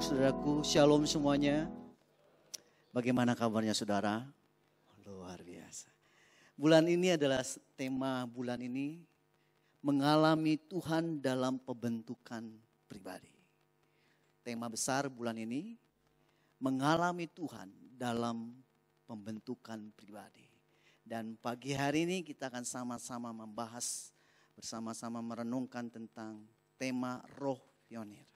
saudaraku. Shalom semuanya. Bagaimana kabarnya saudara? Luar biasa. Bulan ini adalah tema bulan ini mengalami Tuhan dalam pembentukan pribadi. Tema besar bulan ini mengalami Tuhan dalam pembentukan pribadi. Dan pagi hari ini kita akan sama-sama membahas bersama-sama merenungkan tentang tema roh pionir.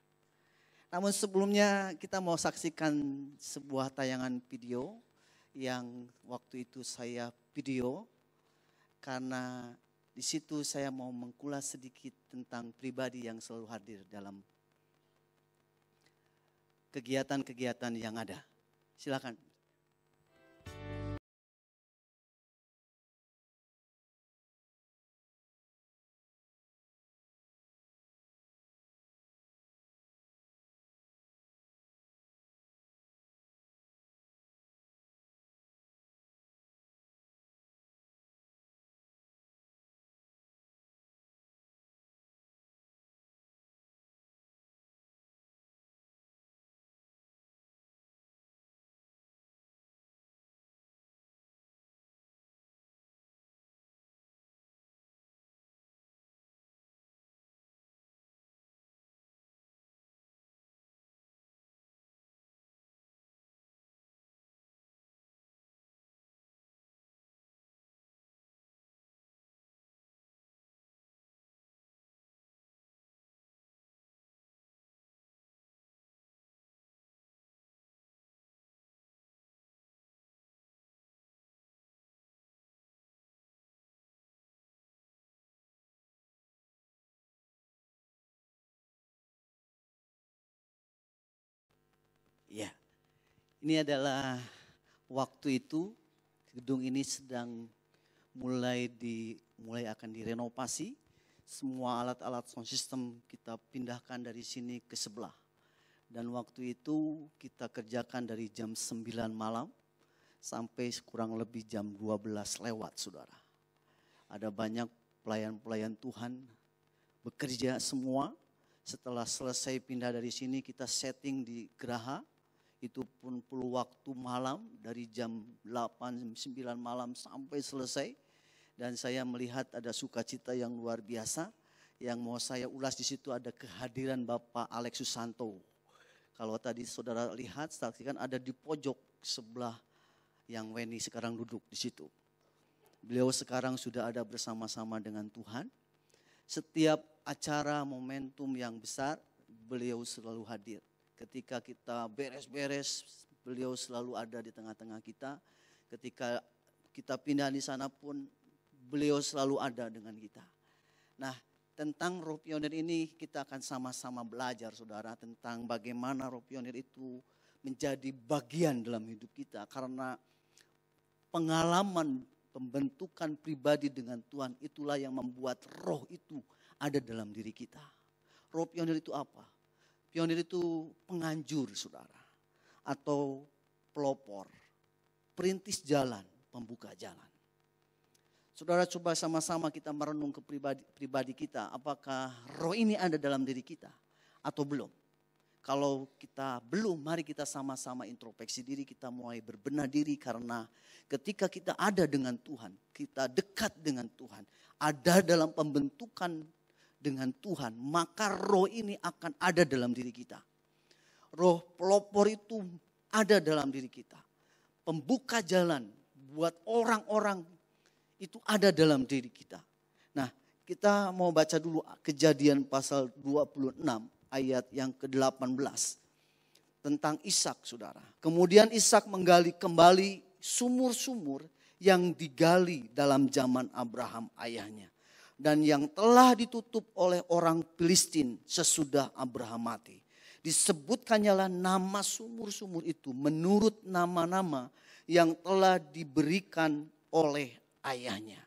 Namun sebelumnya kita mau saksikan sebuah tayangan video yang waktu itu saya video karena di situ saya mau mengkulas sedikit tentang pribadi yang selalu hadir dalam kegiatan-kegiatan yang ada. Silakan. Ini adalah waktu itu gedung ini sedang mulai di mulai akan direnovasi. Semua alat-alat sound system kita pindahkan dari sini ke sebelah. Dan waktu itu kita kerjakan dari jam 9 malam sampai kurang lebih jam 12 lewat saudara. Ada banyak pelayan-pelayan Tuhan bekerja semua. Setelah selesai pindah dari sini kita setting di Geraha itu pun perlu waktu malam dari jam 8 9 malam sampai selesai dan saya melihat ada sukacita yang luar biasa yang mau saya ulas di situ ada kehadiran Bapak Alex Susanto. Kalau tadi saudara lihat saksikan ada di pojok sebelah yang Weni sekarang duduk di situ. Beliau sekarang sudah ada bersama-sama dengan Tuhan. Setiap acara momentum yang besar beliau selalu hadir Ketika kita beres-beres, beliau selalu ada di tengah-tengah kita. Ketika kita pindah di sana pun, beliau selalu ada dengan kita. Nah, tentang roh pionir ini kita akan sama-sama belajar saudara tentang bagaimana roh pionir itu menjadi bagian dalam hidup kita karena pengalaman pembentukan pribadi dengan Tuhan itulah yang membuat roh itu ada dalam diri kita. Roh pionir itu apa? Pionir itu penganjur, saudara. Atau pelopor. Perintis jalan, pembuka jalan. Saudara coba sama-sama kita merenung ke pribadi, pribadi kita. Apakah roh ini ada dalam diri kita atau belum? Kalau kita belum, mari kita sama-sama introspeksi diri, kita mulai berbenah diri karena ketika kita ada dengan Tuhan, kita dekat dengan Tuhan, ada dalam pembentukan dengan Tuhan, maka roh ini akan ada dalam diri kita. Roh pelopor itu ada dalam diri kita. Pembuka jalan buat orang-orang itu ada dalam diri kita. Nah, kita mau baca dulu kejadian pasal 26 ayat yang ke-18 tentang Ishak, Saudara. Kemudian Ishak menggali kembali sumur-sumur yang digali dalam zaman Abraham ayahnya dan yang telah ditutup oleh orang Filistin sesudah Abraham mati. Disebutkannya nama sumur-sumur itu menurut nama-nama yang telah diberikan oleh ayahnya.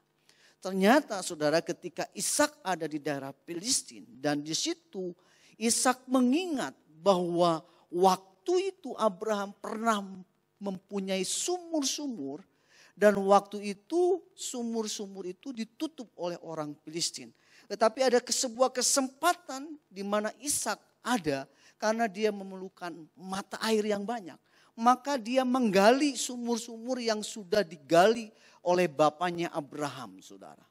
Ternyata saudara ketika Ishak ada di daerah Filistin dan di situ Ishak mengingat bahwa waktu itu Abraham pernah mempunyai sumur-sumur dan waktu itu sumur-sumur itu ditutup oleh orang Filistin. Tetapi ada sebuah kesempatan di mana Ishak ada karena dia memerlukan mata air yang banyak. Maka dia menggali sumur-sumur yang sudah digali oleh bapaknya Abraham, saudara.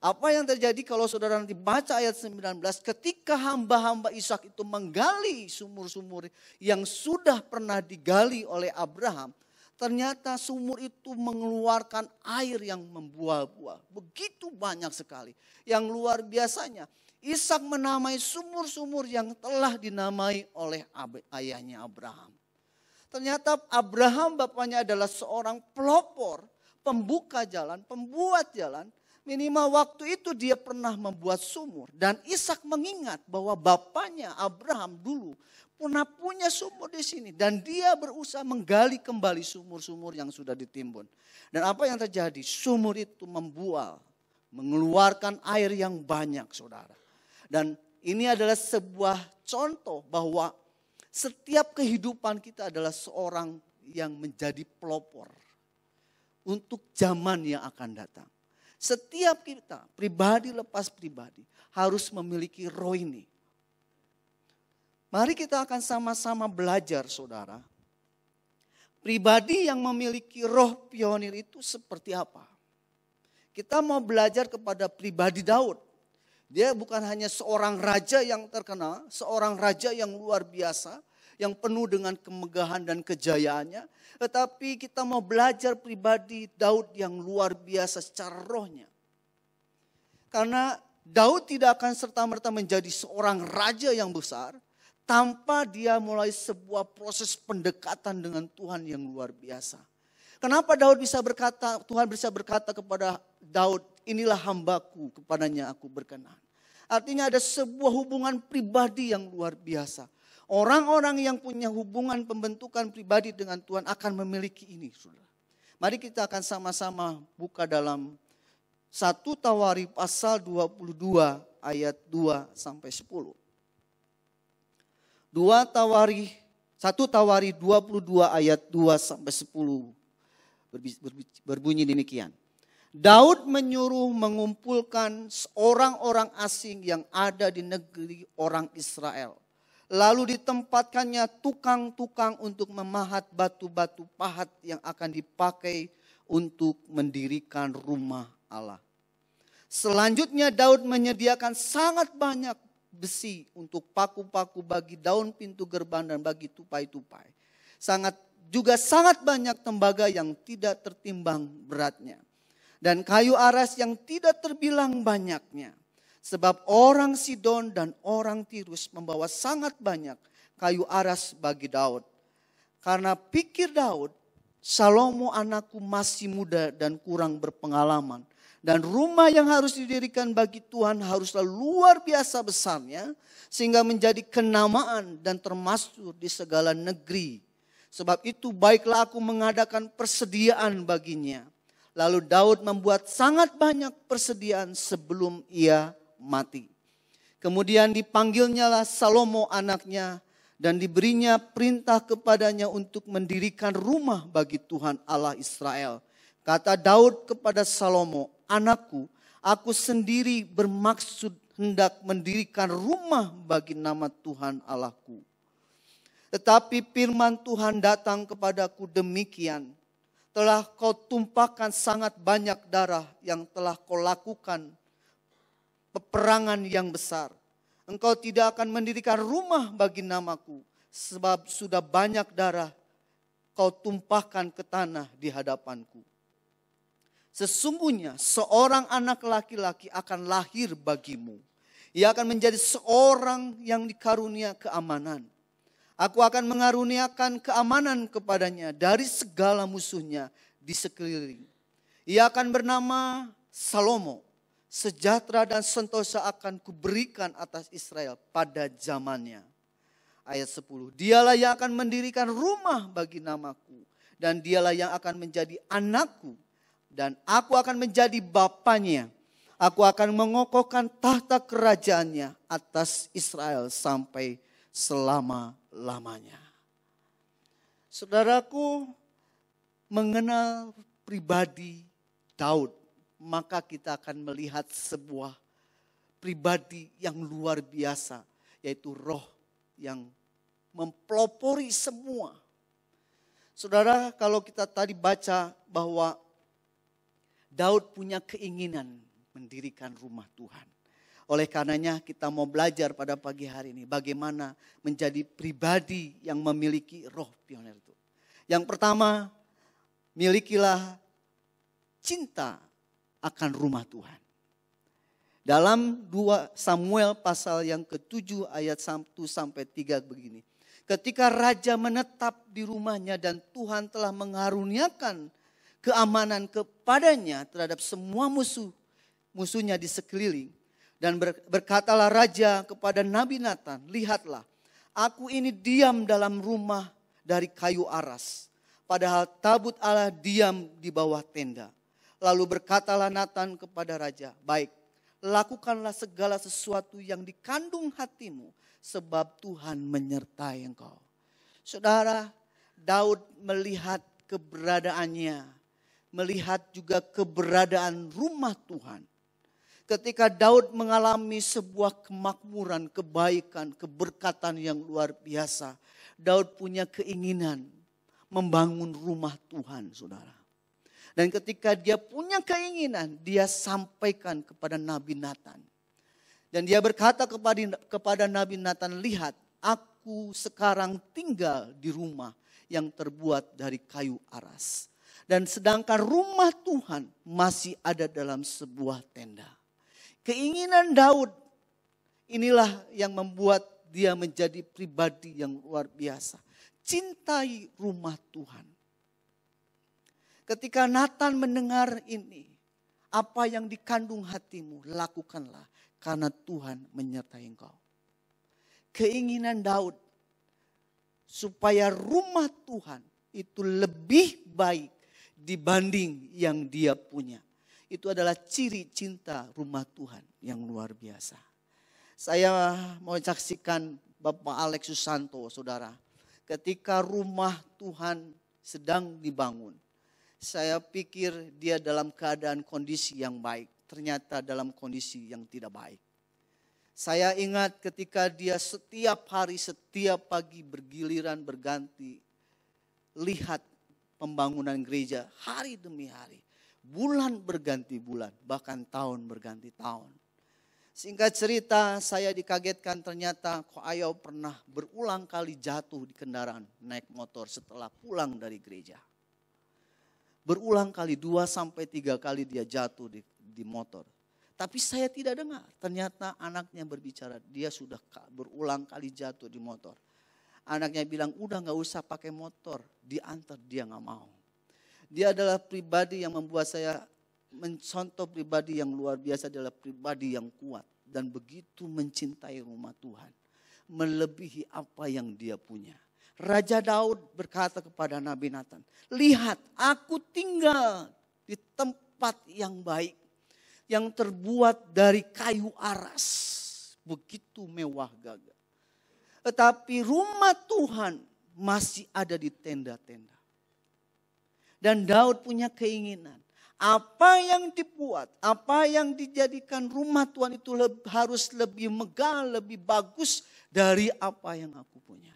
Apa yang terjadi kalau saudara nanti baca ayat 19, ketika hamba-hamba Ishak itu menggali sumur-sumur yang sudah pernah digali oleh Abraham, Ternyata sumur itu mengeluarkan air yang membuah-buah. Begitu banyak sekali. Yang luar biasanya. Ishak menamai sumur-sumur yang telah dinamai oleh ayahnya Abraham. Ternyata Abraham bapaknya adalah seorang pelopor, pembuka jalan, pembuat jalan. Minimal waktu itu dia pernah membuat sumur. Dan Ishak mengingat bahwa bapaknya Abraham dulu pernah punya sumur di sini dan dia berusaha menggali kembali sumur-sumur yang sudah ditimbun. Dan apa yang terjadi? Sumur itu membual, mengeluarkan air yang banyak, Saudara. Dan ini adalah sebuah contoh bahwa setiap kehidupan kita adalah seorang yang menjadi pelopor untuk zaman yang akan datang. Setiap kita, pribadi lepas pribadi, harus memiliki roh ini Mari kita akan sama-sama belajar saudara. Pribadi yang memiliki roh pionir itu seperti apa? Kita mau belajar kepada pribadi Daud. Dia bukan hanya seorang raja yang terkenal, seorang raja yang luar biasa, yang penuh dengan kemegahan dan kejayaannya. Tetapi kita mau belajar pribadi Daud yang luar biasa secara rohnya. Karena Daud tidak akan serta-merta menjadi seorang raja yang besar, tanpa dia mulai sebuah proses pendekatan dengan Tuhan yang luar biasa. Kenapa Daud bisa berkata, Tuhan bisa berkata kepada Daud, inilah hambaku, kepadanya aku berkenan. Artinya ada sebuah hubungan pribadi yang luar biasa. Orang-orang yang punya hubungan pembentukan pribadi dengan Tuhan akan memiliki ini, Mari kita akan sama-sama buka dalam satu Tawari pasal 22 ayat 2 sampai 10. 2 Tawari 1 Tawari 22 ayat 2 sampai 10 berbunyi demikian. Daud menyuruh mengumpulkan orang-orang asing yang ada di negeri orang Israel. Lalu ditempatkannya tukang-tukang untuk memahat batu-batu pahat yang akan dipakai untuk mendirikan rumah Allah. Selanjutnya Daud menyediakan sangat banyak besi untuk paku-paku bagi daun pintu gerbang dan bagi tupai-tupai. Sangat juga sangat banyak tembaga yang tidak tertimbang beratnya dan kayu aras yang tidak terbilang banyaknya. Sebab orang Sidon dan orang Tirus membawa sangat banyak kayu aras bagi Daud. Karena pikir Daud, Salomo anakku masih muda dan kurang berpengalaman dan rumah yang harus didirikan bagi Tuhan haruslah luar biasa besarnya. Sehingga menjadi kenamaan dan termasuk di segala negeri. Sebab itu baiklah aku mengadakan persediaan baginya. Lalu Daud membuat sangat banyak persediaan sebelum ia mati. Kemudian dipanggilnya lah Salomo anaknya dan diberinya perintah kepadanya untuk mendirikan rumah bagi Tuhan Allah Israel. Kata Daud kepada Salomo, anakku, aku sendiri bermaksud hendak mendirikan rumah bagi nama Tuhan Allahku. Tetapi firman Tuhan datang kepadaku demikian. Telah kau tumpahkan sangat banyak darah yang telah kau lakukan. Peperangan yang besar. Engkau tidak akan mendirikan rumah bagi namaku. Sebab sudah banyak darah kau tumpahkan ke tanah di hadapanku. Sesungguhnya seorang anak laki-laki akan lahir bagimu. Ia akan menjadi seorang yang dikarunia keamanan. Aku akan mengaruniakan keamanan kepadanya dari segala musuhnya di sekeliling. Ia akan bernama Salomo. Sejahtera dan sentosa akan kuberikan atas Israel pada zamannya. Ayat 10. Dialah yang akan mendirikan rumah bagi namaku. Dan dialah yang akan menjadi anakku dan aku akan menjadi bapaknya. Aku akan mengokohkan tahta kerajaannya atas Israel sampai selama-lamanya. Saudaraku, mengenal pribadi Daud, maka kita akan melihat sebuah pribadi yang luar biasa, yaitu roh yang mempelopori semua. Saudara, kalau kita tadi baca bahwa Daud punya keinginan mendirikan rumah Tuhan. Oleh karenanya kita mau belajar pada pagi hari ini bagaimana menjadi pribadi yang memiliki roh pionir itu. Yang pertama, milikilah cinta akan rumah Tuhan. Dalam 2 Samuel pasal yang ke-7 ayat 1 sampai 3 begini. Ketika raja menetap di rumahnya dan Tuhan telah mengharuniakan keamanan kepadanya terhadap semua musuh musuhnya di sekeliling. Dan berkatalah raja kepada Nabi Nathan, lihatlah, aku ini diam dalam rumah dari kayu aras. Padahal tabut Allah diam di bawah tenda. Lalu berkatalah Nathan kepada raja, baik, lakukanlah segala sesuatu yang dikandung hatimu, sebab Tuhan menyertai engkau. Saudara, Daud melihat keberadaannya melihat juga keberadaan rumah Tuhan. Ketika Daud mengalami sebuah kemakmuran, kebaikan, keberkatan yang luar biasa, Daud punya keinginan membangun rumah Tuhan, saudara. Dan ketika dia punya keinginan, dia sampaikan kepada Nabi Nathan. Dan dia berkata kepada, kepada Nabi Nathan, lihat aku sekarang tinggal di rumah yang terbuat dari kayu aras. Dan sedangkan rumah Tuhan masih ada dalam sebuah tenda. Keinginan Daud inilah yang membuat dia menjadi pribadi yang luar biasa. Cintai rumah Tuhan. Ketika Nathan mendengar ini, apa yang dikandung hatimu lakukanlah karena Tuhan menyertai engkau. Keinginan Daud supaya rumah Tuhan itu lebih baik dibanding yang dia punya. Itu adalah ciri cinta rumah Tuhan yang luar biasa. Saya mau saksikan Bapak Alex Susanto, saudara. Ketika rumah Tuhan sedang dibangun, saya pikir dia dalam keadaan kondisi yang baik. Ternyata dalam kondisi yang tidak baik. Saya ingat ketika dia setiap hari, setiap pagi bergiliran berganti. Lihat pembangunan gereja hari demi hari. Bulan berganti bulan, bahkan tahun berganti tahun. Singkat cerita, saya dikagetkan ternyata Ayo pernah berulang kali jatuh di kendaraan naik motor setelah pulang dari gereja. Berulang kali, dua sampai tiga kali dia jatuh di, di motor. Tapi saya tidak dengar, ternyata anaknya berbicara, dia sudah berulang kali jatuh di motor. Anaknya bilang, udah nggak usah pakai motor. Diantar dia nggak mau. Dia adalah pribadi yang membuat saya mencontoh pribadi yang luar biasa adalah pribadi yang kuat. Dan begitu mencintai rumah Tuhan. Melebihi apa yang dia punya. Raja Daud berkata kepada Nabi Nathan, lihat aku tinggal di tempat yang baik, yang terbuat dari kayu aras, begitu mewah gagah. Tetapi rumah Tuhan masih ada di tenda-tenda. Dan Daud punya keinginan. Apa yang dibuat, apa yang dijadikan rumah Tuhan itu lebih, harus lebih megah, lebih bagus dari apa yang aku punya.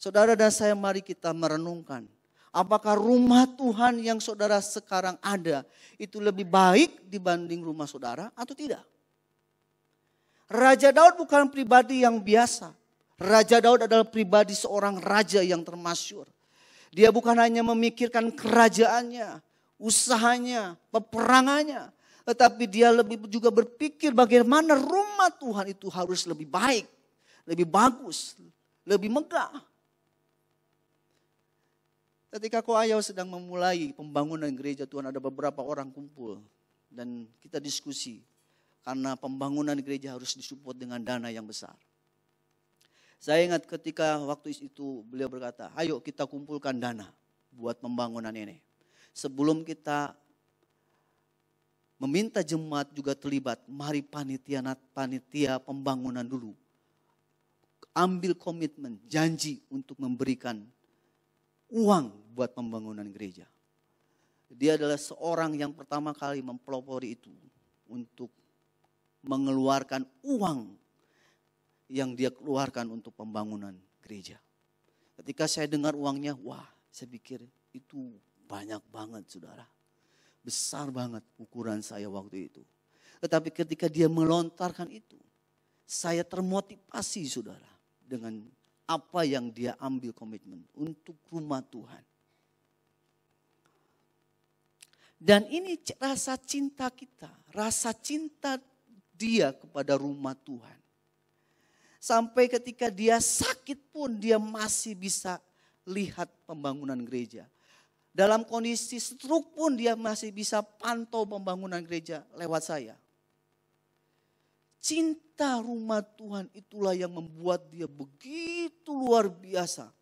Saudara dan saya mari kita merenungkan. Apakah rumah Tuhan yang saudara sekarang ada itu lebih baik dibanding rumah saudara atau tidak? Raja Daud bukan pribadi yang biasa. Raja Daud adalah pribadi seorang raja yang termasyur. Dia bukan hanya memikirkan kerajaannya, usahanya, peperangannya, tetapi dia lebih juga berpikir bagaimana rumah Tuhan itu harus lebih baik, lebih bagus, lebih megah. Ketika Koayau sedang memulai pembangunan gereja Tuhan, ada beberapa orang kumpul dan kita diskusi karena pembangunan gereja harus disupport dengan dana yang besar. Saya ingat ketika waktu itu beliau berkata, ayo kita kumpulkan dana buat pembangunan ini. Sebelum kita meminta jemaat juga terlibat, mari panitia, panitia pembangunan dulu. Ambil komitmen, janji untuk memberikan uang buat pembangunan gereja. Dia adalah seorang yang pertama kali mempelopori itu untuk mengeluarkan uang yang dia keluarkan untuk pembangunan gereja. Ketika saya dengar uangnya, wah saya pikir itu banyak banget saudara. Besar banget ukuran saya waktu itu. Tetapi ketika dia melontarkan itu, saya termotivasi saudara dengan apa yang dia ambil komitmen untuk rumah Tuhan. Dan ini rasa cinta kita, rasa cinta dia kepada rumah Tuhan. Sampai ketika dia sakit pun dia masih bisa lihat pembangunan gereja. Dalam kondisi stroke pun dia masih bisa pantau pembangunan gereja lewat saya. Cinta rumah Tuhan itulah yang membuat dia begitu luar biasa.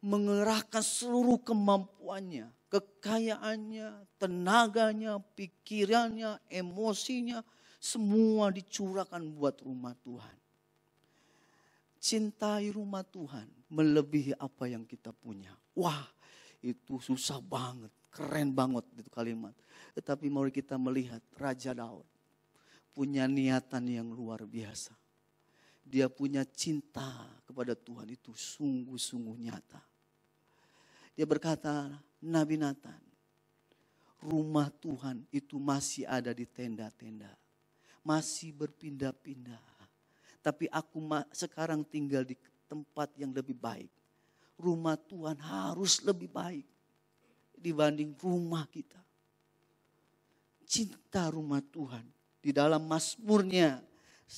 Mengerahkan seluruh kemampuannya, kekayaannya, tenaganya, pikirannya, emosinya, semua dicurahkan buat rumah Tuhan. Cintai rumah Tuhan melebihi apa yang kita punya. Wah, itu susah banget, keren banget itu kalimat. Tetapi mari kita melihat Raja Daud punya niatan yang luar biasa. Dia punya cinta kepada Tuhan itu sungguh-sungguh nyata. Dia berkata, Nabi Nathan, rumah Tuhan itu masih ada di tenda-tenda masih berpindah-pindah. Tapi aku sekarang tinggal di tempat yang lebih baik. Rumah Tuhan harus lebih baik dibanding rumah kita. Cinta rumah Tuhan di dalam Mazmurnya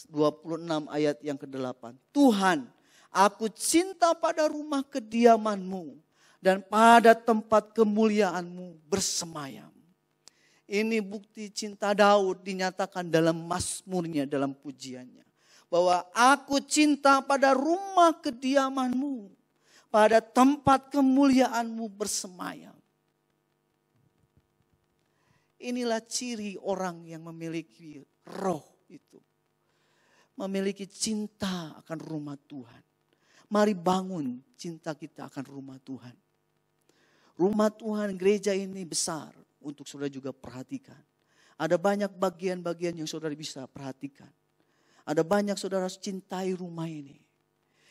26 ayat yang ke-8. Tuhan, aku cinta pada rumah kediamanmu dan pada tempat kemuliaanmu bersemayam. Ini bukti cinta Daud dinyatakan dalam masmurnya, dalam pujiannya. Bahwa aku cinta pada rumah kediamanmu, pada tempat kemuliaanmu bersemayam. Inilah ciri orang yang memiliki roh itu. Memiliki cinta akan rumah Tuhan. Mari bangun cinta kita akan rumah Tuhan. Rumah Tuhan gereja ini besar untuk saudara juga perhatikan. Ada banyak bagian-bagian yang saudara bisa perhatikan. Ada banyak saudara cintai rumah ini.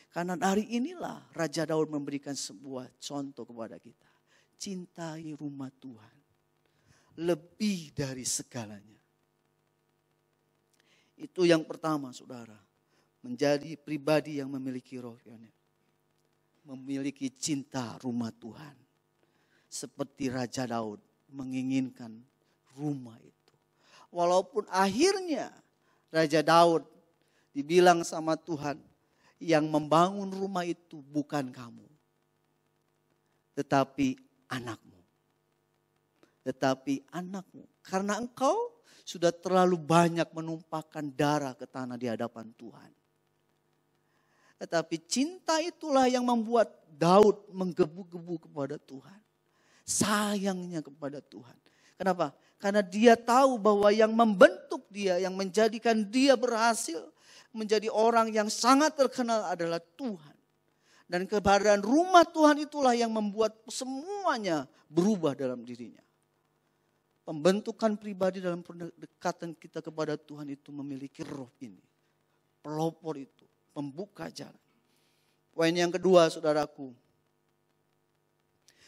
Karena hari inilah Raja Daud memberikan sebuah contoh kepada kita. Cintai rumah Tuhan. Lebih dari segalanya. Itu yang pertama saudara. Menjadi pribadi yang memiliki roh. Ya, memiliki cinta rumah Tuhan. Seperti Raja Daud menginginkan rumah itu. Walaupun akhirnya Raja Daud dibilang sama Tuhan, yang membangun rumah itu bukan kamu, tetapi anakmu. Tetapi anakmu, karena engkau sudah terlalu banyak menumpahkan darah ke tanah di hadapan Tuhan. Tetapi cinta itulah yang membuat Daud menggebu-gebu kepada Tuhan sayangnya kepada Tuhan. Kenapa? Karena dia tahu bahwa yang membentuk dia, yang menjadikan dia berhasil, menjadi orang yang sangat terkenal adalah Tuhan. Dan keberadaan rumah Tuhan itulah yang membuat semuanya berubah dalam dirinya. Pembentukan pribadi dalam pendekatan kita kepada Tuhan itu memiliki roh ini. Pelopor itu, pembuka jalan. Poin yang kedua saudaraku,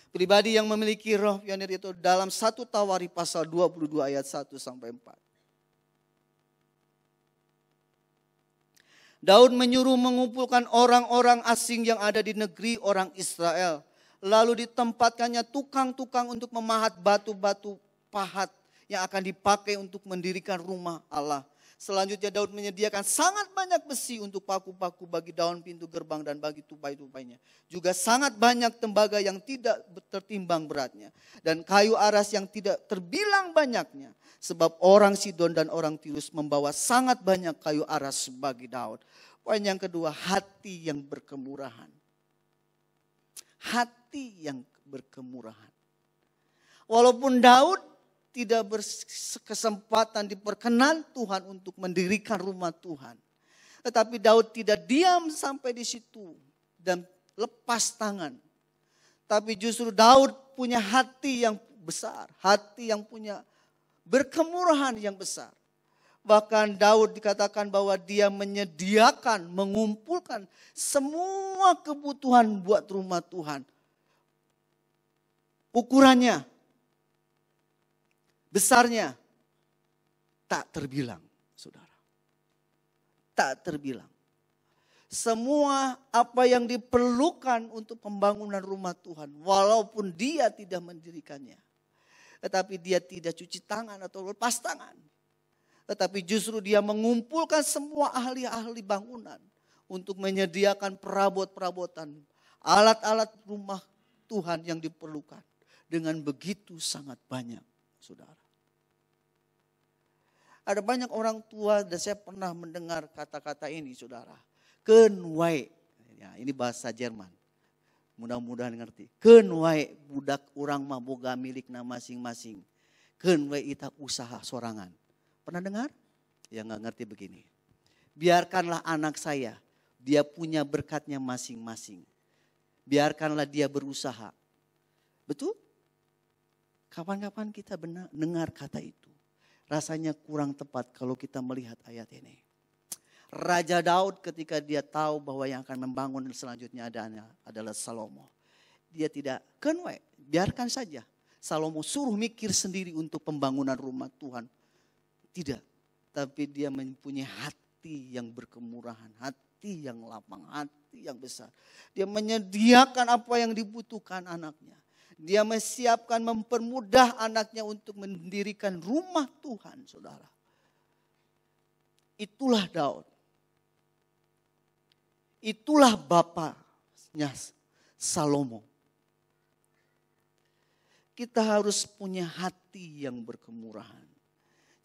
Pribadi yang memiliki roh pionir itu dalam satu Tawari pasal 22 ayat 1 sampai 4. Daud menyuruh mengumpulkan orang-orang asing yang ada di negeri orang Israel. Lalu ditempatkannya tukang-tukang untuk memahat batu-batu pahat yang akan dipakai untuk mendirikan rumah Allah. Selanjutnya Daud menyediakan sangat banyak besi untuk paku-paku bagi daun pintu gerbang dan bagi tupai-tupainya. Juga sangat banyak tembaga yang tidak tertimbang beratnya. Dan kayu aras yang tidak terbilang banyaknya. Sebab orang Sidon dan orang Tirus membawa sangat banyak kayu aras bagi Daud. Poin yang kedua, hati yang berkemurahan. Hati yang berkemurahan. Walaupun Daud tidak berkesempatan diperkenan Tuhan untuk mendirikan rumah Tuhan. Tetapi Daud tidak diam sampai di situ dan lepas tangan. Tapi justru Daud punya hati yang besar, hati yang punya berkemurahan yang besar. Bahkan Daud dikatakan bahwa dia menyediakan, mengumpulkan semua kebutuhan buat rumah Tuhan. Ukurannya besarnya tak terbilang, saudara. Tak terbilang. Semua apa yang diperlukan untuk pembangunan rumah Tuhan, walaupun dia tidak mendirikannya, tetapi dia tidak cuci tangan atau lepas tangan, tetapi justru dia mengumpulkan semua ahli-ahli bangunan untuk menyediakan perabot-perabotan, alat-alat rumah Tuhan yang diperlukan dengan begitu sangat banyak saudara. Ada banyak orang tua dan saya pernah mendengar kata-kata ini saudara. Kenwai, ya, ini bahasa Jerman. Mudah-mudahan ngerti. Kenwai budak orang maboga milik nama masing-masing. Kenwai itu usaha sorangan. Pernah dengar? Yang nggak ngerti begini. Biarkanlah anak saya, dia punya berkatnya masing-masing. Biarkanlah dia berusaha. Betul? Kapan-kapan kita benar, dengar kata itu. Rasanya kurang tepat kalau kita melihat ayat ini. Raja Daud ketika dia tahu bahwa yang akan membangun selanjutnya adanya adalah Salomo. Dia tidak kenwe, biarkan saja. Salomo suruh mikir sendiri untuk pembangunan rumah Tuhan. Tidak, tapi dia mempunyai hati yang berkemurahan, hati yang lapang, hati yang besar. Dia menyediakan apa yang dibutuhkan anaknya. Dia menyiapkan mempermudah anaknya untuk mendirikan rumah Tuhan, saudara. Itulah Daud. Itulah bapaknya Salomo. Kita harus punya hati yang berkemurahan.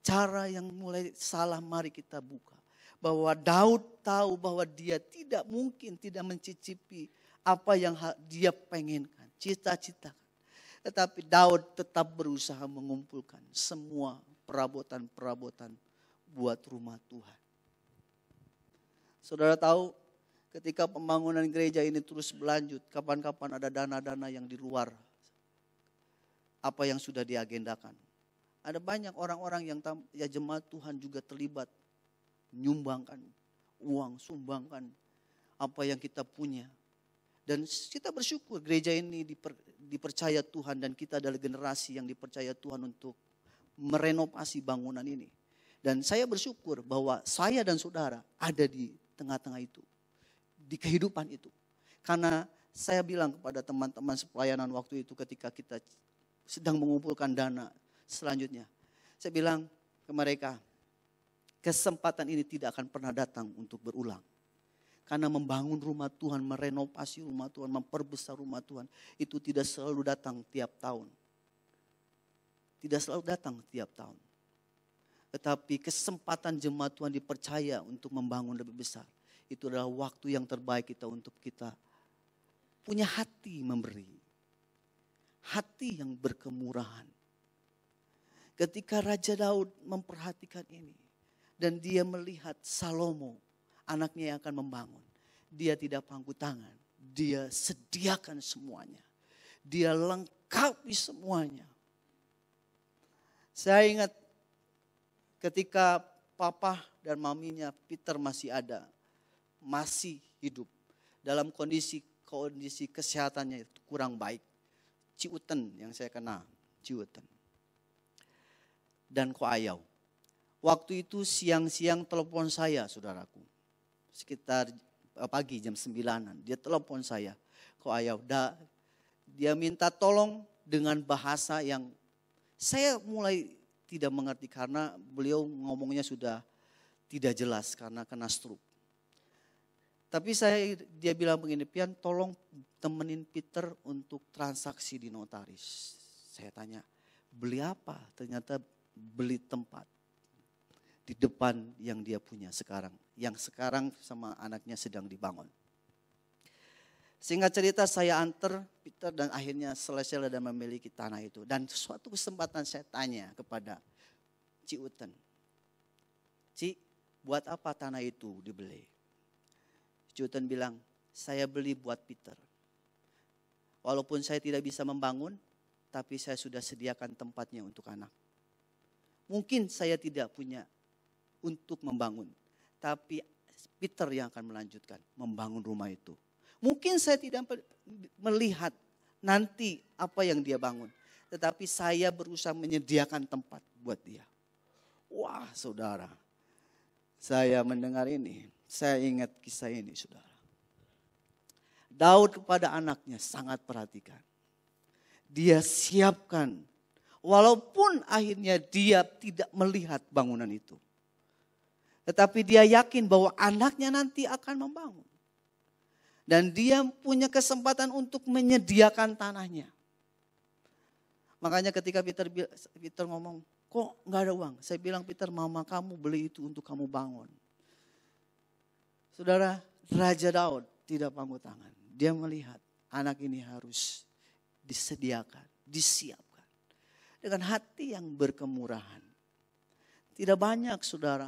Cara yang mulai salah mari kita buka. Bahwa Daud tahu bahwa dia tidak mungkin tidak mencicipi apa yang dia pengenkan, cita cita tetapi Daud tetap berusaha mengumpulkan semua perabotan-perabotan buat rumah Tuhan. Saudara tahu ketika pembangunan gereja ini terus berlanjut, kapan-kapan ada dana-dana yang di luar apa yang sudah diagendakan. Ada banyak orang-orang yang tam, ya jemaat Tuhan juga terlibat nyumbangkan uang, sumbangkan apa yang kita punya. Dan kita bersyukur gereja ini diper, dipercaya Tuhan dan kita adalah generasi yang dipercaya Tuhan untuk merenovasi bangunan ini. Dan saya bersyukur bahwa saya dan saudara ada di tengah-tengah itu. Di kehidupan itu. Karena saya bilang kepada teman-teman pelayanan waktu itu ketika kita sedang mengumpulkan dana selanjutnya. Saya bilang ke mereka, kesempatan ini tidak akan pernah datang untuk berulang. Karena membangun rumah Tuhan, merenovasi rumah Tuhan, memperbesar rumah Tuhan. Itu tidak selalu datang tiap tahun. Tidak selalu datang tiap tahun. Tetapi kesempatan jemaat Tuhan dipercaya untuk membangun lebih besar. Itu adalah waktu yang terbaik kita untuk kita punya hati memberi. Hati yang berkemurahan. Ketika Raja Daud memperhatikan ini. Dan dia melihat Salomo anaknya yang akan membangun. Dia tidak pangku tangan, dia sediakan semuanya. Dia lengkapi semuanya. Saya ingat ketika papa dan maminya Peter masih ada, masih hidup dalam kondisi kondisi kesehatannya itu kurang baik. Ciuten yang saya kenal, Ciuten. Dan Koayau. Waktu itu siang-siang telepon saya, saudaraku sekitar eh, pagi jam sembilanan Dia telepon saya, kok ayah udah dia minta tolong dengan bahasa yang saya mulai tidak mengerti karena beliau ngomongnya sudah tidak jelas karena kena stroke. Tapi saya dia bilang begini, Pian tolong temenin Peter untuk transaksi di notaris. Saya tanya, beli apa? Ternyata beli tempat di depan yang dia punya sekarang. Yang sekarang sama anaknya sedang dibangun. Singkat cerita saya antar Peter dan akhirnya selesai dan memiliki tanah itu. Dan suatu kesempatan saya tanya kepada Ci Uten. Ci, buat apa tanah itu dibeli? Ci Uten bilang, saya beli buat Peter. Walaupun saya tidak bisa membangun, tapi saya sudah sediakan tempatnya untuk anak. Mungkin saya tidak punya untuk membangun. Tapi Peter yang akan melanjutkan membangun rumah itu. Mungkin saya tidak melihat nanti apa yang dia bangun, tetapi saya berusaha menyediakan tempat buat dia. Wah, saudara, saya mendengar ini, saya ingat kisah ini, saudara. Daud kepada anaknya sangat perhatikan. Dia siapkan, walaupun akhirnya dia tidak melihat bangunan itu. Tetapi dia yakin bahwa anaknya nanti akan membangun. Dan dia punya kesempatan untuk menyediakan tanahnya. Makanya ketika Peter Peter ngomong, kok nggak ada uang? Saya bilang Peter, mama kamu beli itu untuk kamu bangun. Saudara, Raja Daud tidak pangku tangan. Dia melihat anak ini harus disediakan, disiapkan. Dengan hati yang berkemurahan. Tidak banyak saudara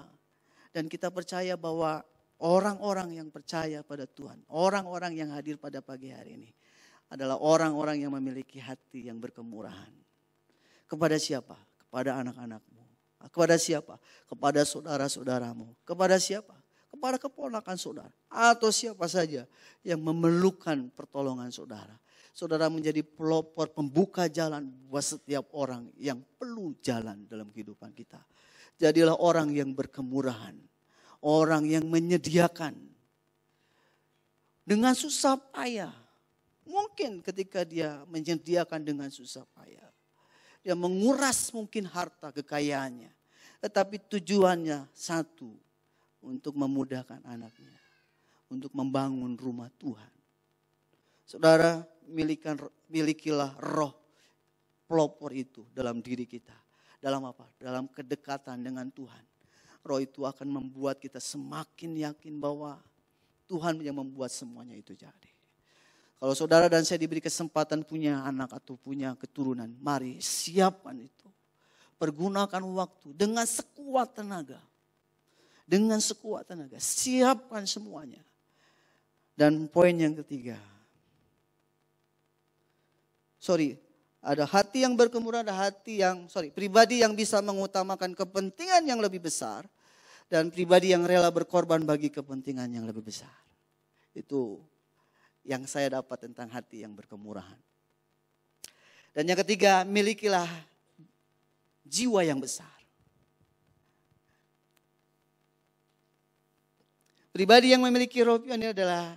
dan kita percaya bahwa orang-orang yang percaya pada Tuhan, orang-orang yang hadir pada pagi hari ini adalah orang-orang yang memiliki hati yang berkemurahan. Kepada siapa? Kepada anak-anakmu. Kepada siapa? Kepada saudara-saudaramu. Kepada siapa? Kepada keponakan saudara. Atau siapa saja yang memerlukan pertolongan saudara. Saudara menjadi pelopor pembuka jalan buat setiap orang yang perlu jalan dalam kehidupan kita. Jadilah orang yang berkemurahan. Orang yang menyediakan. Dengan susah payah. Mungkin ketika dia menyediakan dengan susah payah. Dia menguras mungkin harta kekayaannya. Tetapi tujuannya satu. Untuk memudahkan anaknya. Untuk membangun rumah Tuhan. Saudara, milikan, milikilah roh pelopor itu dalam diri kita dalam apa? Dalam kedekatan dengan Tuhan. Roh itu akan membuat kita semakin yakin bahwa Tuhan yang membuat semuanya itu jadi. Kalau saudara dan saya diberi kesempatan punya anak atau punya keturunan, mari siapkan itu. Pergunakan waktu dengan sekuat tenaga. Dengan sekuat tenaga, siapkan semuanya. Dan poin yang ketiga, sorry, ada hati yang berkemurahan, ada hati yang, sorry, pribadi yang bisa mengutamakan kepentingan yang lebih besar. Dan pribadi yang rela berkorban bagi kepentingan yang lebih besar. Itu yang saya dapat tentang hati yang berkemurahan. Dan yang ketiga, milikilah jiwa yang besar. Pribadi yang memiliki roh ini adalah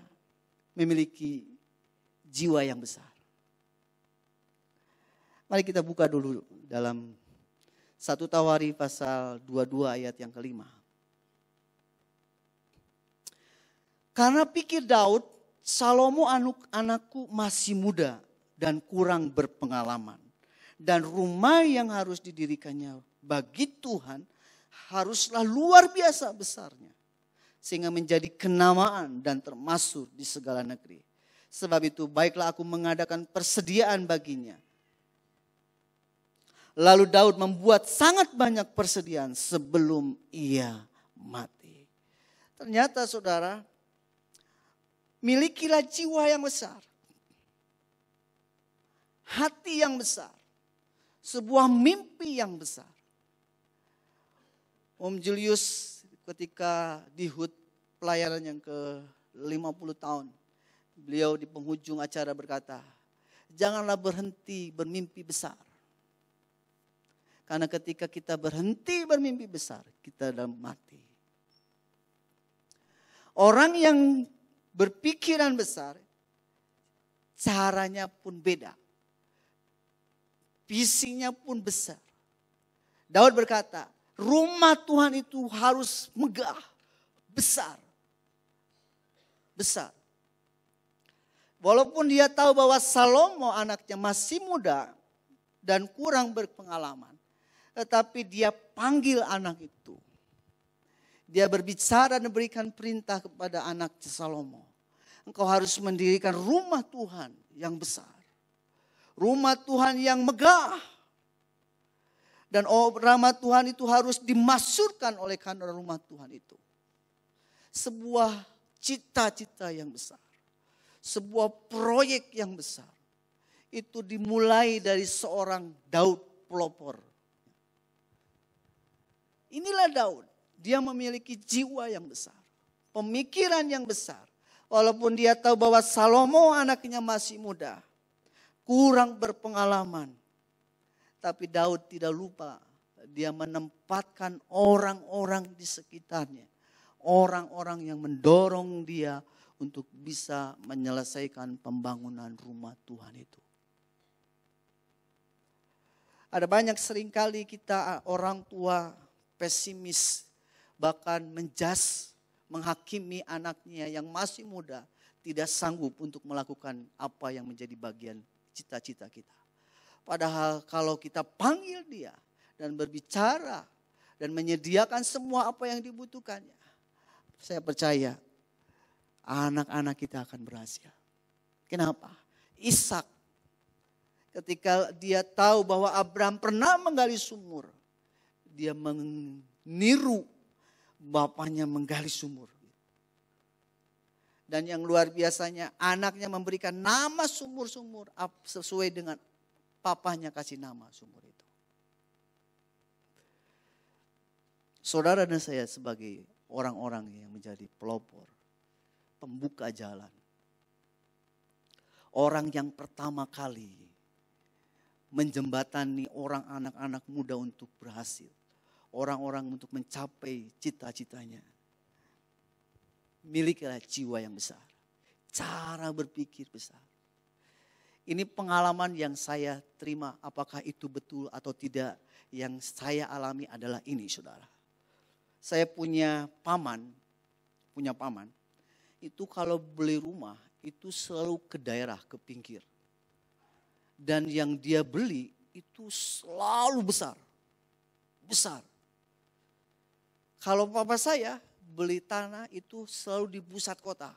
memiliki jiwa yang besar. Mari kita buka dulu dalam satu Tawari pasal 22 ayat yang kelima. Karena pikir Daud, Salomo anak anakku masih muda dan kurang berpengalaman. Dan rumah yang harus didirikannya bagi Tuhan haruslah luar biasa besarnya. Sehingga menjadi kenamaan dan termasuk di segala negeri. Sebab itu baiklah aku mengadakan persediaan baginya Lalu Daud membuat sangat banyak persediaan sebelum ia mati. Ternyata saudara, milikilah jiwa yang besar. Hati yang besar. Sebuah mimpi yang besar. Om Julius ketika di HUT pelayanan yang ke 50 tahun. Beliau di penghujung acara berkata, janganlah berhenti bermimpi besar karena ketika kita berhenti bermimpi besar, kita dalam mati. Orang yang berpikiran besar, caranya pun beda. Visinya pun besar. Daud berkata, rumah Tuhan itu harus megah, besar. Besar. Walaupun dia tahu bahwa Salomo anaknya masih muda dan kurang berpengalaman tetapi dia panggil anak itu. Dia berbicara dan berikan perintah kepada anak Salomo. Engkau harus mendirikan rumah Tuhan yang besar. Rumah Tuhan yang megah. Dan rumah Tuhan itu harus dimasukkan oleh kandungan rumah Tuhan itu. Sebuah cita-cita yang besar. Sebuah proyek yang besar. Itu dimulai dari seorang Daud pelopor Inilah Daud. Dia memiliki jiwa yang besar. Pemikiran yang besar. Walaupun dia tahu bahwa Salomo anaknya masih muda. Kurang berpengalaman. Tapi Daud tidak lupa. Dia menempatkan orang-orang di sekitarnya. Orang-orang yang mendorong dia untuk bisa menyelesaikan pembangunan rumah Tuhan itu. Ada banyak seringkali kita orang tua pesimis, bahkan menjas, menghakimi anaknya yang masih muda, tidak sanggup untuk melakukan apa yang menjadi bagian cita-cita kita. Padahal kalau kita panggil dia dan berbicara dan menyediakan semua apa yang dibutuhkannya, saya percaya anak-anak kita akan berhasil. Kenapa? Ishak ketika dia tahu bahwa Abraham pernah menggali sumur, dia meniru bapaknya menggali sumur. Dan yang luar biasanya anaknya memberikan nama sumur-sumur sesuai dengan papanya kasih nama sumur itu. Saudara dan saya sebagai orang-orang yang menjadi pelopor, pembuka jalan. Orang yang pertama kali menjembatani orang anak-anak muda untuk berhasil orang-orang untuk mencapai cita-citanya. Milikilah jiwa yang besar, cara berpikir besar. Ini pengalaman yang saya terima, apakah itu betul atau tidak. Yang saya alami adalah ini saudara. Saya punya paman, punya paman. Itu kalau beli rumah, itu selalu ke daerah, ke pinggir. Dan yang dia beli itu selalu besar. Besar. Kalau papa saya beli tanah itu selalu di pusat kota.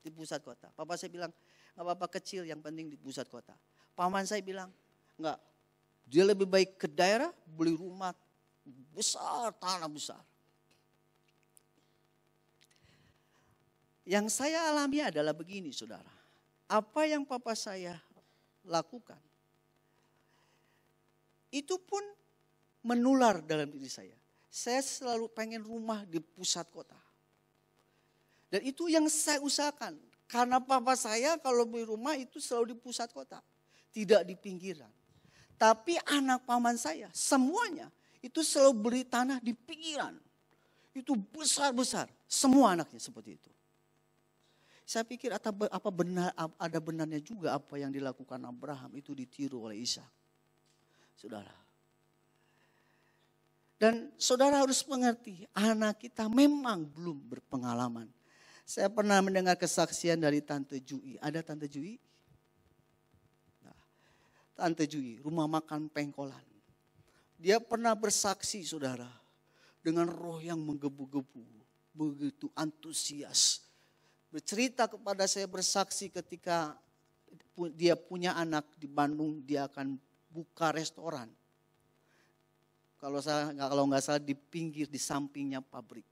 Di pusat kota. Papa saya bilang, gak apa-apa kecil yang penting di pusat kota. Paman saya bilang, nggak. Dia lebih baik ke daerah beli rumah besar, tanah besar. Yang saya alami adalah begini saudara. Apa yang papa saya lakukan. Itu pun menular dalam diri saya. Saya selalu pengen rumah di pusat kota. Dan itu yang saya usahakan. Karena papa saya kalau beli rumah itu selalu di pusat kota. Tidak di pinggiran. Tapi anak paman saya semuanya itu selalu beli tanah di pinggiran. Itu besar-besar. Semua anaknya seperti itu. Saya pikir apa benar ada benarnya juga apa yang dilakukan Abraham itu ditiru oleh Isa. Saudara, dan saudara harus mengerti, anak kita memang belum berpengalaman. Saya pernah mendengar kesaksian dari Tante Jui. Ada Tante Jui? Nah, Tante Jui, rumah makan pengkolan. Dia pernah bersaksi saudara dengan roh yang menggebu-gebu, begitu antusias. Bercerita kepada saya bersaksi ketika dia punya anak di Bandung, dia akan buka restoran kalau saya kalau nggak salah di pinggir di sampingnya pabrik.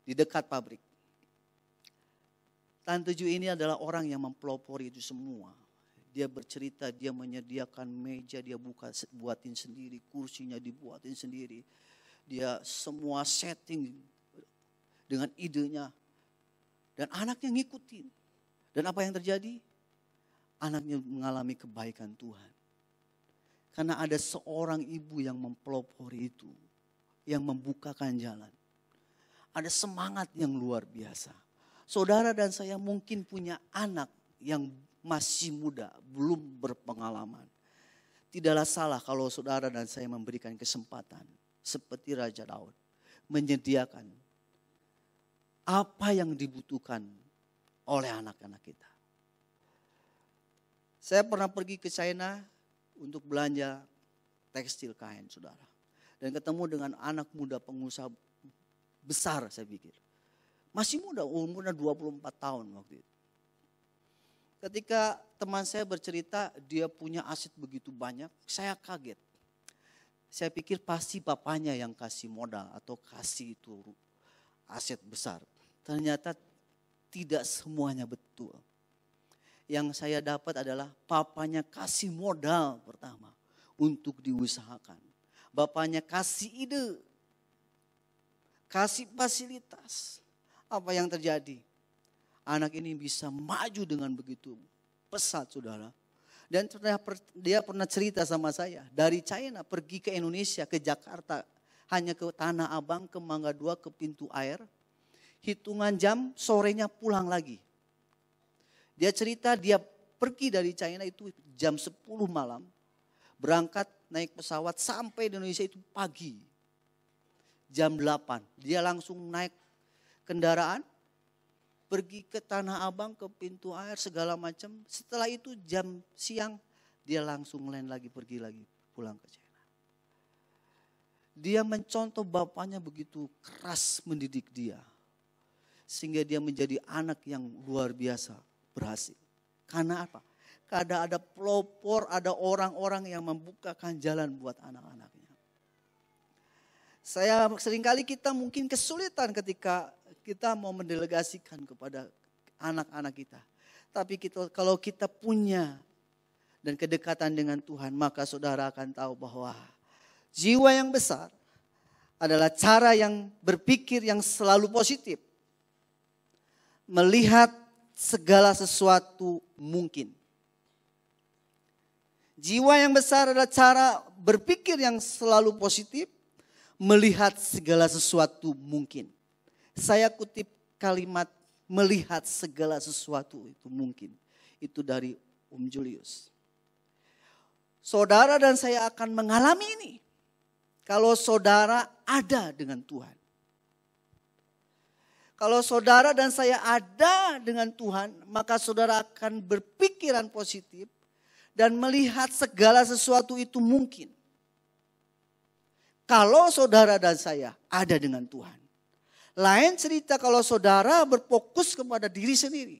Di dekat pabrik. tante ju ini adalah orang yang mempelopori itu semua. Dia bercerita, dia menyediakan meja, dia buka buatin sendiri, kursinya dibuatin sendiri. Dia semua setting dengan idenya. Dan anaknya ngikutin. Dan apa yang terjadi? Anaknya mengalami kebaikan Tuhan. Karena ada seorang ibu yang mempelopori itu. Yang membukakan jalan. Ada semangat yang luar biasa. Saudara dan saya mungkin punya anak yang masih muda, belum berpengalaman. Tidaklah salah kalau saudara dan saya memberikan kesempatan seperti Raja Daud menyediakan apa yang dibutuhkan oleh anak-anak kita. Saya pernah pergi ke China untuk belanja tekstil kain saudara. Dan ketemu dengan anak muda pengusaha besar saya pikir. Masih muda, umurnya 24 tahun waktu itu. Ketika teman saya bercerita dia punya aset begitu banyak, saya kaget. Saya pikir pasti papanya yang kasih modal atau kasih itu aset besar. Ternyata tidak semuanya betul yang saya dapat adalah papanya kasih modal pertama untuk diusahakan. Bapaknya kasih ide, kasih fasilitas. Apa yang terjadi? Anak ini bisa maju dengan begitu pesat saudara. Dan dia pernah cerita sama saya, dari China pergi ke Indonesia, ke Jakarta, hanya ke Tanah Abang, ke Mangga Dua, ke Pintu Air. Hitungan jam, sorenya pulang lagi dia cerita dia pergi dari China itu jam 10 malam, berangkat naik pesawat sampai di Indonesia itu pagi. Jam 8, dia langsung naik kendaraan, pergi ke Tanah Abang, ke pintu air, segala macam. Setelah itu jam siang, dia langsung lain lagi, pergi lagi, pulang ke China. Dia mencontoh bapaknya begitu keras mendidik dia. Sehingga dia menjadi anak yang luar biasa berhasil. Karena apa? Karena ada pelopor, ada orang-orang yang membukakan jalan buat anak-anaknya. Saya seringkali kita mungkin kesulitan ketika kita mau mendelegasikan kepada anak-anak kita. Tapi kita, kalau kita punya dan kedekatan dengan Tuhan, maka saudara akan tahu bahwa jiwa yang besar adalah cara yang berpikir yang selalu positif. Melihat segala sesuatu mungkin. Jiwa yang besar adalah cara berpikir yang selalu positif, melihat segala sesuatu mungkin. Saya kutip kalimat melihat segala sesuatu itu mungkin. Itu dari Um Julius. Saudara dan saya akan mengalami ini. Kalau saudara ada dengan Tuhan. Kalau saudara dan saya ada dengan Tuhan, maka saudara akan berpikiran positif dan melihat segala sesuatu itu mungkin. Kalau saudara dan saya ada dengan Tuhan. Lain cerita kalau saudara berfokus kepada diri sendiri.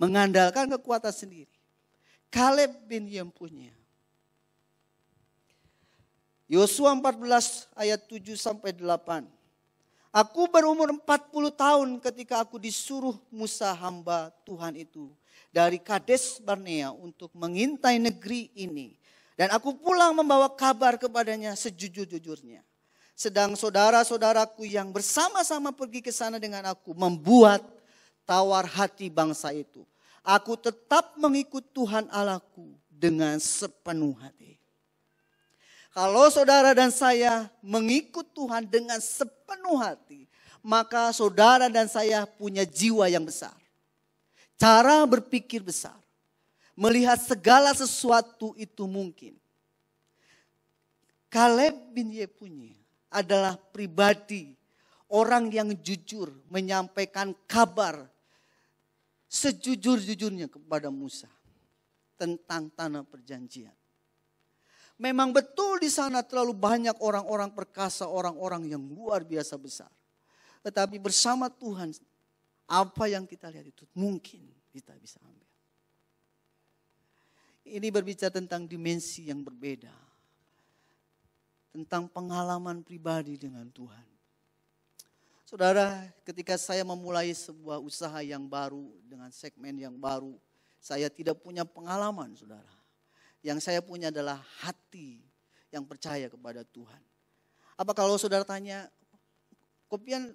Mengandalkan kekuatan sendiri. Kaleb bin Yempunya. Yosua 14 ayat 7 sampai 8. Aku berumur 40 tahun ketika aku disuruh Musa hamba Tuhan itu dari Kades Barnea untuk mengintai negeri ini. Dan aku pulang membawa kabar kepadanya sejujur-jujurnya. Sedang saudara-saudaraku yang bersama-sama pergi ke sana dengan aku membuat tawar hati bangsa itu. Aku tetap mengikut Tuhan Allahku dengan sepenuh hati. Kalau saudara dan saya mengikut Tuhan dengan sepenuh hati, maka saudara dan saya punya jiwa yang besar. Cara berpikir besar. Melihat segala sesuatu itu mungkin. Kaleb bin Yefunye adalah pribadi orang yang jujur menyampaikan kabar sejujur-jujurnya kepada Musa tentang tanah perjanjian. Memang betul di sana terlalu banyak orang-orang perkasa, orang-orang yang luar biasa besar. Tetapi bersama Tuhan, apa yang kita lihat itu mungkin kita bisa ambil. Ini berbicara tentang dimensi yang berbeda. Tentang pengalaman pribadi dengan Tuhan. Saudara, ketika saya memulai sebuah usaha yang baru dengan segmen yang baru, saya tidak punya pengalaman, saudara yang saya punya adalah hati yang percaya kepada Tuhan. Apa kalau saudara tanya, Kopian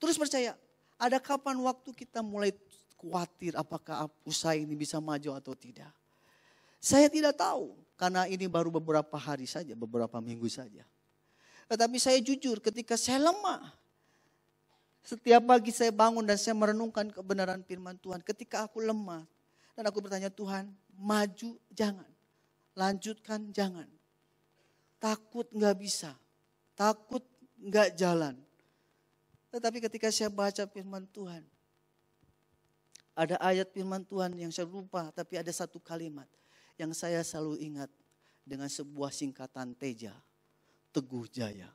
terus percaya, ada kapan waktu kita mulai khawatir apakah usaha ini bisa maju atau tidak? Saya tidak tahu karena ini baru beberapa hari saja, beberapa minggu saja. Tetapi saya jujur ketika saya lemah, setiap pagi saya bangun dan saya merenungkan kebenaran firman Tuhan. Ketika aku lemah, dan aku bertanya Tuhan, maju jangan. Lanjutkan jangan. Takut nggak bisa. Takut nggak jalan. Tetapi ketika saya baca firman Tuhan, ada ayat firman Tuhan yang saya lupa, tapi ada satu kalimat yang saya selalu ingat dengan sebuah singkatan Teja, Teguh Jaya.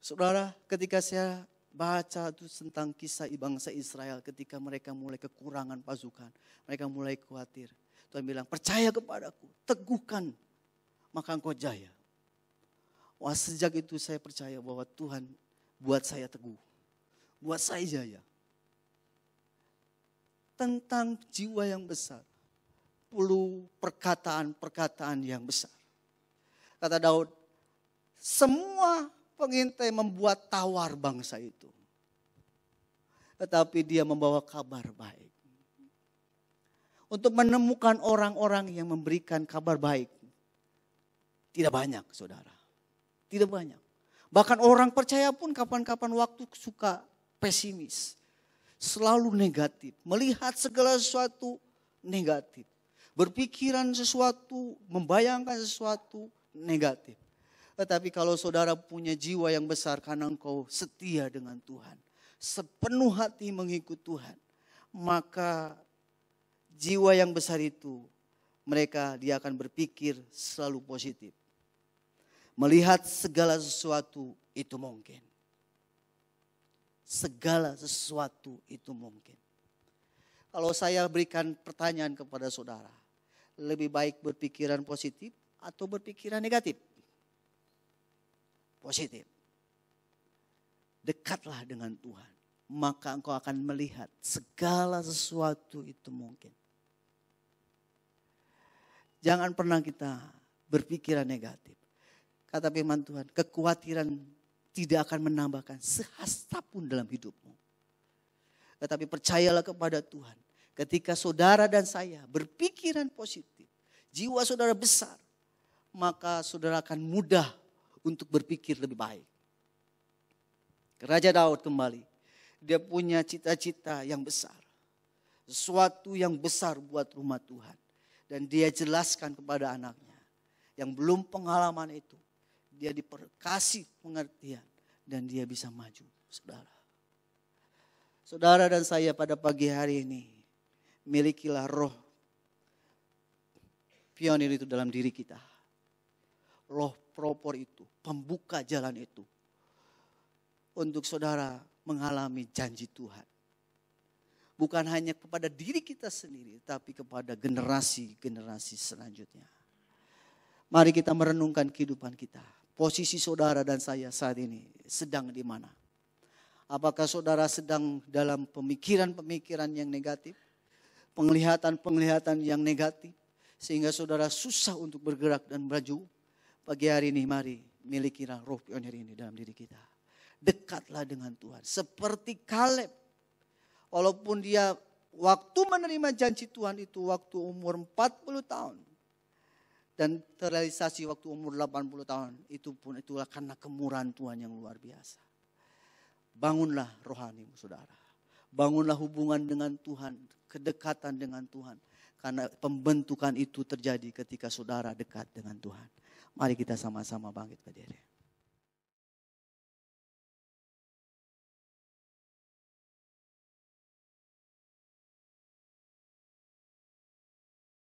Saudara, ketika saya baca itu tentang kisah bangsa Israel ketika mereka mulai kekurangan pasukan. Mereka mulai khawatir. Tuhan bilang, percaya kepadaku, teguhkan, maka engkau jaya. Wah sejak itu saya percaya bahwa Tuhan buat saya teguh. Buat saya jaya. Tentang jiwa yang besar. Perlu perkataan-perkataan yang besar. Kata Daud, semua pengintai membuat tawar bangsa itu. Tetapi dia membawa kabar baik. Untuk menemukan orang-orang yang memberikan kabar baik. Tidak banyak saudara. Tidak banyak. Bahkan orang percaya pun kapan-kapan waktu suka pesimis. Selalu negatif. Melihat segala sesuatu negatif. Berpikiran sesuatu, membayangkan sesuatu negatif. Tetapi kalau saudara punya jiwa yang besar karena engkau setia dengan Tuhan. Sepenuh hati mengikut Tuhan. Maka jiwa yang besar itu mereka dia akan berpikir selalu positif. Melihat segala sesuatu itu mungkin. Segala sesuatu itu mungkin. Kalau saya berikan pertanyaan kepada saudara, lebih baik berpikiran positif atau berpikiran negatif? positif. Dekatlah dengan Tuhan. Maka engkau akan melihat segala sesuatu itu mungkin. Jangan pernah kita berpikiran negatif. Kata firman Tuhan, kekhawatiran tidak akan menambahkan sehasta pun dalam hidupmu. Tetapi percayalah kepada Tuhan. Ketika saudara dan saya berpikiran positif, jiwa saudara besar, maka saudara akan mudah untuk berpikir lebih baik. Raja Daud kembali, dia punya cita-cita yang besar. Sesuatu yang besar buat rumah Tuhan. Dan dia jelaskan kepada anaknya. Yang belum pengalaman itu. Dia diperkasi pengertian. Dan dia bisa maju, saudara. Saudara dan saya pada pagi hari ini. Milikilah roh pionir itu dalam diri kita. RoH propor itu, pembuka jalan itu. Untuk saudara mengalami janji Tuhan. Bukan hanya kepada diri kita sendiri, tapi kepada generasi-generasi selanjutnya. Mari kita merenungkan kehidupan kita. Posisi saudara dan saya saat ini sedang di mana? Apakah saudara sedang dalam pemikiran-pemikiran yang negatif? Penglihatan-penglihatan yang negatif? Sehingga saudara susah untuk bergerak dan maju? Pagi hari ini mari milikilah roh pionir ini dalam diri kita. Dekatlah dengan Tuhan. Seperti Kaleb. Walaupun dia waktu menerima janji Tuhan itu waktu umur 40 tahun. Dan terrealisasi waktu umur 80 tahun. Itu pun itulah karena kemurahan Tuhan yang luar biasa. Bangunlah rohanimu saudara. Bangunlah hubungan dengan Tuhan. Kedekatan dengan Tuhan. Karena pembentukan itu terjadi ketika saudara dekat dengan Tuhan. Mari kita sama-sama bangkit berdiri.